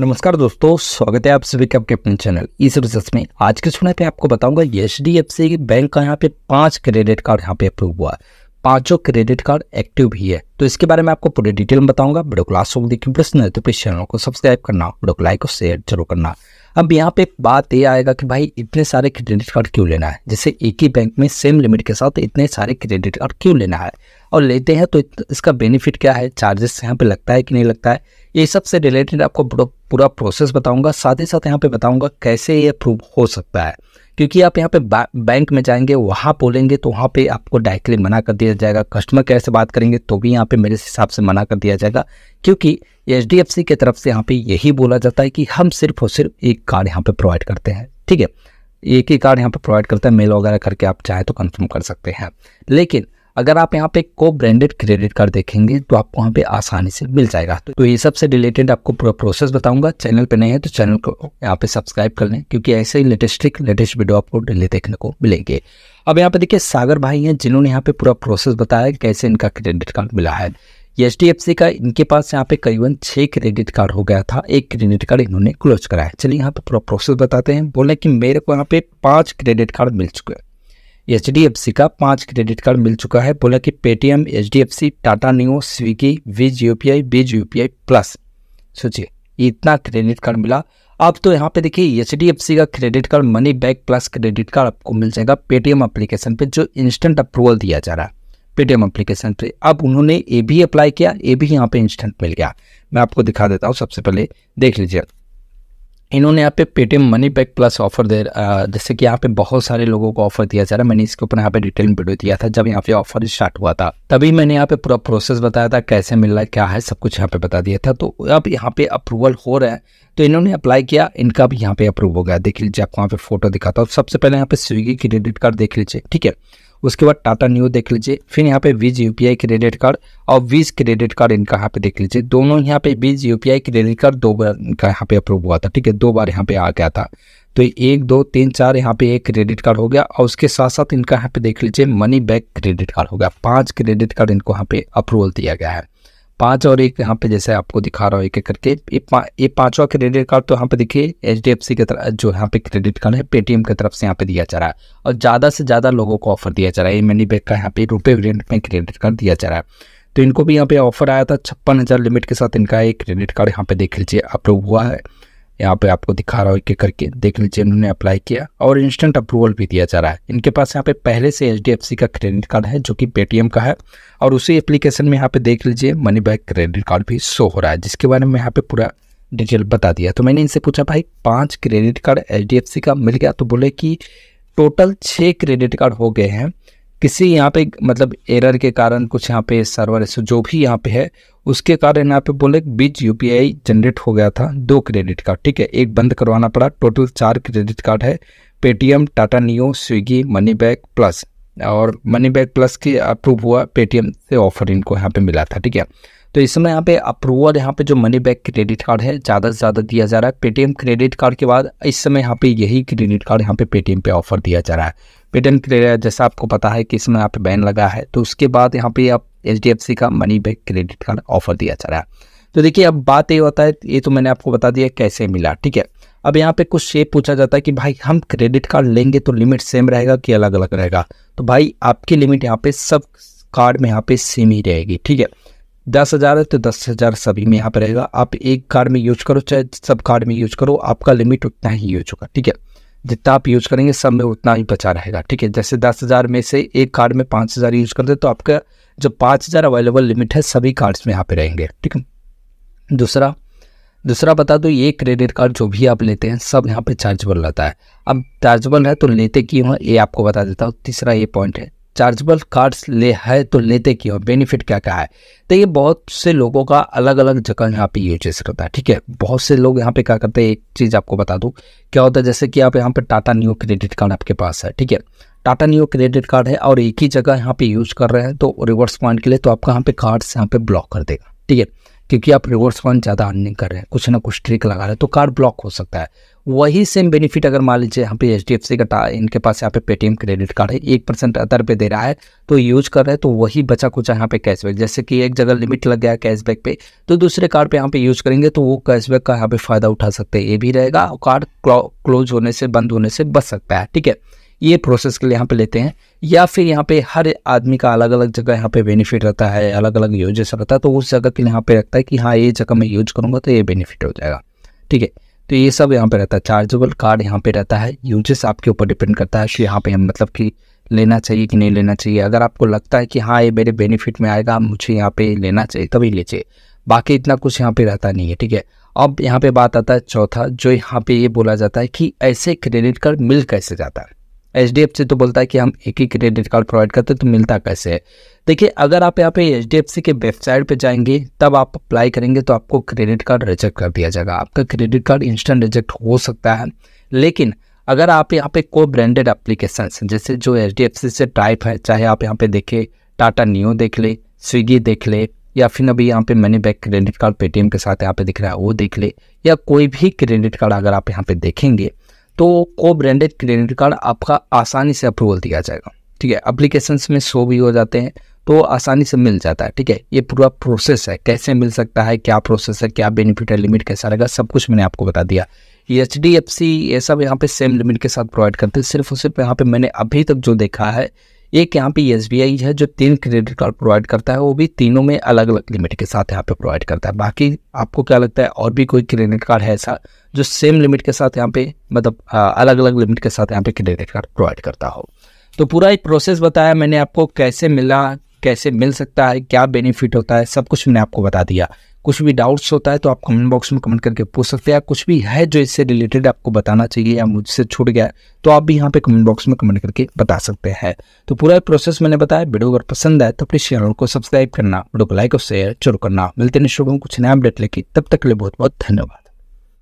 नमस्कार दोस्तों स्वागत है आप सभी का आपके अपने चैनल इस सर्विसेज में आज के सुना पे आपको बताऊंगा H D F C bank का यहाँ पे पांच क्रेडिट कार्ड यहाँ पे अप्रूव हुआ है पांचों क्रेडिट कार्ड एक्टिव भी है तो इसके बारे में आपको पूरे डिटेल में बताऊंगा वीडियो क्लास होगी देखिए प्रश्न है तो प्लीज चैनल को सब्सक्राइब करना वीडियो लाइक और शेयर जरूर करना अब यहाँ पे बात ये आएगा कि भाई इतने सारे क्रेडिट कार्ड क्यों लेना है जैसे एक ही बैंक में सेम लिमिट के साथ इतने सारे क्रेडिट कार्ड क्यों लेना है और लेते हैं तो इसका बेनिफिट क्या है चार्जेस यहाँ पे लगता है कि नहीं लगता है ये सब से रिलेटेड आपको पूरा प्रोसेस बताऊंगा साथ ही साथ यहाँ पे बताऊंगा कैसे ये अप्रूव हो सकता है क्योंकि आप यहाँ पे बैंक में जाएंगे वहाँ बोलेंगे तो वहाँ पे आपको डायरेक्टली मना कर दिया जाएगा कस्टमर केयर से बात करेंगे तो भी यहाँ पे मेरे हिसाब से मना कर दिया जाएगा क्योंकि एच डी एफ सी की तरफ से यहाँ पे यही बोला जाता है कि हम सिर्फ और सिर्फ एक कार्ड यहाँ पे प्रोवाइड करते हैं ठीक है एक ही कार्ड यहाँ पे प्रोवाइड करता है मेल वगैरह करके आप चाहे तो कंफर्म कर सकते हैं लेकिन अगर आप यहाँ पे को ब्रांडेड क्रेडिट कार्ड देखेंगे तो आपको वहाँ पे आसानी से मिल जाएगा तो, तो ये सबसे रिलेटेड आपको पूरा प्रोसेस बताऊंगा चैनल पे नहीं है तो चैनल को यहाँ पे सब्सक्राइब कर लें क्योंकि ऐसे ही लेटेस्ट लेटेस्ट वीडियो आपको डेली देखने को मिलेंगे अब यहाँ पे देखिए सागर भाई हैं जिन्होंने यहाँ पे पूरा प्रोसेस बताया कैसे इनका क्रेडिट कार्ड मिला है एच डी एफ सी का इनके पास यहाँ पे करीबन छः क्रेडिट कार्ड हो गया था एक क्रेडिट कार्ड इन्होंने क्लोज कराया चलिए यहाँ पे पूरा प्रोसेस बताते हैं बोले कि मेरे को यहाँ पे पांच क्रेडिट कार्ड मिल चुके हैं एच डी एफ सी का पांच क्रेडिट कार्ड मिल चुका है बोला कि Paytm H D F C Tata Neu Swiggy विज यू पी आई बीज यू पी आई प्लस सोचिए इतना क्रेडिट कार्ड मिला अब तो यहाँ पे देखिए एच डी एफ सी का credit card money back plus credit card आपको मिल जाएगा पेटीएम अप्लीकेशन पे जो इंस्टेंट अप्रूवल दिया जा रहा है पेटीएम अप्लीकेशन पे अब उन्होंने ये भी अप्लाई किया ए भी यहाँ पे इंस्टेंट मिल गया मैं आपको दिखा देता हूँ सबसे पहले देख लीजिए इन्होंने यहाँ पे Paytm money back plus offer दे जैसे कि यहाँ पे बहुत सारे लोगों को ऑफर दिया जा रहा है मैंने इसके ऊपर यहाँ पे डिटेल वीडियो दिया था जब यहाँ पे ऑफर स्टार्ट हुआ था तभी मैंने यहाँ पे पूरा प्रोसेस बताया था कैसे मिल रहा है क्या है सब कुछ यहाँ पे बता दिया था तो अब यहाँ पे अप्रूवल हो रहा है तो इन्होंने अप्लाई किया इनका भी यहाँ पे अप्रूव हो गया देख लीजिए आपको यहाँ पे फोटो दिखाता हूँ सबसे पहले यहाँ पे स्विगी क्रेडिट कार्ड देख लीजिए ठीक है उसके बाद टाटा न्यू देख लीजिए फिर यहाँ पे वीज यू क्रेडिट कार्ड और वीज क्रेडिट कार्ड इनका यहाँ पे देख लीजिए दोनों यहाँ पे वीज यू क्रेडिट कार्ड दो बार इनका यहाँ पे अप्रूव हुआ था ठीक है दो बार यहाँ पे आ गया था तो एक दो तीन चार यहाँ पे एक क्रेडिट कार्ड हो गया और उसके साथ साथ इनका यहाँ पे देख लीजिए मनी बैक क्रेडिट कार्ड हो गया पाँच क्रेडिट कार्ड इनको यहाँ पे अप्रूवल दिया गया है पाँच और एक यहाँ पे जैसे आपको दिखा रहा हूँ एक एक करके ये पांचवा ये पाँचवा क्रेडिट कार्ड तो यहाँ पे देखिए एच डी एफ सी की तरफ जो यहाँ पे क्रेडिट कार्ड है पेटीएम की तरफ से यहाँ पे दिया जा रहा है और ज़्यादा से ज़्यादा लोगों को ऑफर दिया जा रहा है ये मनी बैग का यहाँ पे रुपये वेरियंट में क्रेडिट कार्ड दिया जा रहा है तो इनको भी यहाँ पे ऑफर आया था छप्पन हज़ार लिमिट के साथ इनका एक क्रेडिट कार्ड यहाँ पे देख लीजिए अप्रूव हुआ है यहाँ पे आपको दिखा रहा हूँ एक करके देख लीजिए इन्होंने अप्लाई किया और इंस्टेंट अप्रूवल भी दिया जा रहा है इनके पास यहाँ पे पहले से एच का क्रेडिट कार्ड है जो कि पेटीएम का है और उसी एप्लीकेशन में यहाँ पे देख लीजिए मनी बैक क्रेडिट कार्ड भी शो हो रहा है जिसके बारे में यहाँ पे पूरा डिटेल बता दिया तो मैंने इनसे पूछा भाई पाँच क्रेडिट कार्ड एच का मिल गया तो बोले कि टोटल छः क्रेडिट कार्ड हो गए हैं किसी यहाँ पे मतलब एरर के कारण कुछ यहाँ पे सर्वर इशू जो भी यहाँ पे है उसके कारण यहाँ पे बोले बीच यूपीआई जनरेट हो गया था दो क्रेडिट कार्ड ठीक है एक बंद करवाना पड़ा टोटल चार क्रेडिट कार्ड है Paytm Tata Neu Swiggy money back plus और मनी बैग प्लस की अप्रूव हुआ पेटीएम से ऑफर इनको यहाँ पे मिला था ठीक है तो इस समय यहाँ पे अप्रूवल यहाँ पे जो मनी बैग क्रेडिट कार्ड है ज़्यादा से ज़्यादा दिया जा रहा है पेटीएम क्रेडिट कार्ड के बाद इस समय यहाँ पे यही क्रेडिट कार्ड यहाँ पे पेटीएम पे ऑफर दिया जा रहा है पेटेंट क्रेडिट जैसा आपको पता है कि इसमें आप बैन लगा है तो उसके बाद यहाँ पे आप एच का money back credit card offer दिया जा रहा है तो देखिए अब बात ये होता है ये तो मैंने आपको बता दिया कैसे मिला ठीक है अब यहाँ पे कुछ शेप पूछा जाता है कि भाई हम क्रेडिट कार्ड लेंगे तो लिमिट सेम रहेगा कि अलग अलग रहेगा तो भाई आपकी लिमिट यहाँ पे सब कार्ड में यहाँ पे सेम ही रहेगी ठीक है दस हज़ार है तो दस हज़ार सभी में यहाँ पर रहेगा आप एक कार्ड में यूज करो चाहे सब कार्ड में यूज करो आपका लिमिट उतना ही यूज होगा ठीक है जितना आप यूज करेंगे सब में उतना ही बचा रहेगा ठीक है जैसे दस हज़ार में से एक कार्ड में पाँच हज़ार यूज करते तो आपका जो पाँच हज़ार अवेलेबल लिमिट है सभी कार्ड्स में यहाँ पे रहेंगे ठीक है दूसरा दूसरा बता दो ये क्रेडिट कार्ड जो भी आप लेते हैं सब यहाँ पे चार्जेबल रहता है अब चार्जेबल है तो लेते क्यों है ये आपको बता देता हूँ तीसरा ये पॉइंट है चार्जेबल कार्ड्स ले है तो लेते क्यों बेनिफिट क्या क्या है तो ये बहुत से लोगों का अलग अलग जगह यहाँ पे यूज़ करता है ठीक है बहुत से लोग यहाँ पे क्या करते हैं एक चीज़ आपको बता दूँ क्या होता है जैसे कि आप यहाँ पे टाटा न्यू क्रेडिट कार्ड आपके पास है ठीक है टाटा न्यू क्रेडिट कार्ड है और एक ही जगह यहाँ पे यूज कर रहे हैं तो रिवर्स पॉइंट के लिए तो आपका यहाँ पे कार्ड्स यहाँ पे ब्लॉक कर देगा ठीक है क्योंकि आप रिवर्स पॉइंट ज़्यादा अर्निंग कर रहे हैं कुछ ना कुछ ट्रिक लगा रहे हैं तो कार्ड ब्लॉक हो सकता है वही सेम बेनिफिट अगर मान लीजिए यहाँ पे एच डी एफ सी का इनके पास यहाँ पे पेटीएम क्रेडिट कार्ड है एक परसेंट अदर पे दे रहा है तो यूज कर रहे हैं तो वही बचा कुछ यहाँ पे कैशबैक जैसे कि एक जगह लिमिट लग गया कैशबैक पे तो दूसरे कार्ड पे यहाँ पे यूज करेंगे तो वो कैशबैक का यहाँ पे फायदा उठा सकते हैं ये भी रहेगा और कार्ड क्लोज होने से बंद होने से बच सकता है ठीक है ये प्रोसेस के लिए यहाँ पे लेते हैं या फिर यहाँ पे हर आदमी का अलग अलग जगह यहाँ पे बेनिफिट रहता है अलग अलग यूजेस रहता है तो उस जगह के लिए यहाँ पे रखता है कि हाँ ये जगह मैं यूज करूँगा तो ये बेनिफिट हो जाएगा ठीक है तो ये सब यहाँ पे रहता है चार्जेबल कार्ड यहाँ पे रहता है यूजेस आपके ऊपर डिपेंड करता है यहाँ पे मतलब कि लेना चाहिए कि नहीं लेना चाहिए अगर आपको लगता है कि हाँ ये मेरे बेनिफिट में आएगा मुझे यहाँ पे लेना चाहिए तभी लीजिए बाकी इतना कुछ यहाँ पे रहता नहीं है ठीक है अब यहाँ पे बात आता है चौथा जो यहाँ पे ये बोला जाता है कि ऐसे क्रेडिट कार्ड मिल कैसे जाता है एच से तो बोलता है कि हम एक ही क्रेडिट कार्ड प्रोवाइड करते हैं तो मिलता कैसे है देखिए अगर आप यहाँ पे एच के वेबसाइट पे जाएंगे तब आप अप्लाई करेंगे तो आपको क्रेडिट कार्ड रिजेक्ट कर दिया जाएगा आपका क्रेडिट कार्ड इंस्टेंट रिजेक्ट हो सकता है लेकिन अगर आप यहाँ पे को ब्रांडेड एप्लीकेशन जैसे जो एच से टाइप है चाहे आप यहाँ पे देखें टाटा न्यू देख ले स्विगी देख ले या फिर अभी यहाँ पे money back credit card Paytm के साथ यहाँ पे दिख रहा है वो देख ले या कोई भी क्रेडिट कार्ड अगर आप यहाँ पे देखेंगे तो को ब्रांडेड क्रेडिट कार्ड आपका आसानी से अप्रूवल दिया जाएगा ठीक है अप्लीकेशंस में शो भी हो जाते हैं तो आसानी से मिल जाता है ठीक है ये पूरा प्रोसेस है कैसे मिल सकता है क्या प्रोसेस है क्या बेनिफिट है लिमिट कैसा रहेगा सब कुछ मैंने आपको बता दिया एच डी एफ सी ये सब यहाँ पे सेम लिमिट के साथ प्रोवाइड करते हैं सिर्फ और सिर्फ यहाँ पे मैंने अभी तक जो देखा है एक यहाँ पे एस बी आई है जो तीन क्रेडिट कार्ड प्रोवाइड करता है वो भी तीनों में अलग अलग लिमिट के साथ यहाँ पे प्रोवाइड करता है बाकी आपको क्या लगता है और भी कोई क्रेडिट कार्ड है ऐसा जो सेम लिमिट के साथ यहाँ पे मतलब अलग अलग लिमिट के साथ यहाँ पे क्रेडिट कार्ड प्रोवाइड करता हो तो पूरा एक प्रोसेस बताया मैंने आपको कैसे मिला कैसे मिल सकता है क्या बेनिफिट होता है सब कुछ मैंने आपको बता दिया कुछ भी डाउट्स होता है तो आप कमेंट बॉक्स में कमेंट करके पूछ सकते हैं कुछ भी है जो इससे रिलेटेड आपको बताना चाहिए या मुझसे छूट गया तो आप भी यहाँ पे कमेंट बॉक्स में कमेंट करके बता सकते हैं तो पूरा प्रोसेस मैंने बताया वीडियो अगर पसंद आए तो अपने चैनल को सब्सक्राइब करना वीडियो को लाइक और शेयर जरूर करना मिलते हैं कुछ नया अपडेट लेके तब तक के लिए बहुत बहुत धन्यवाद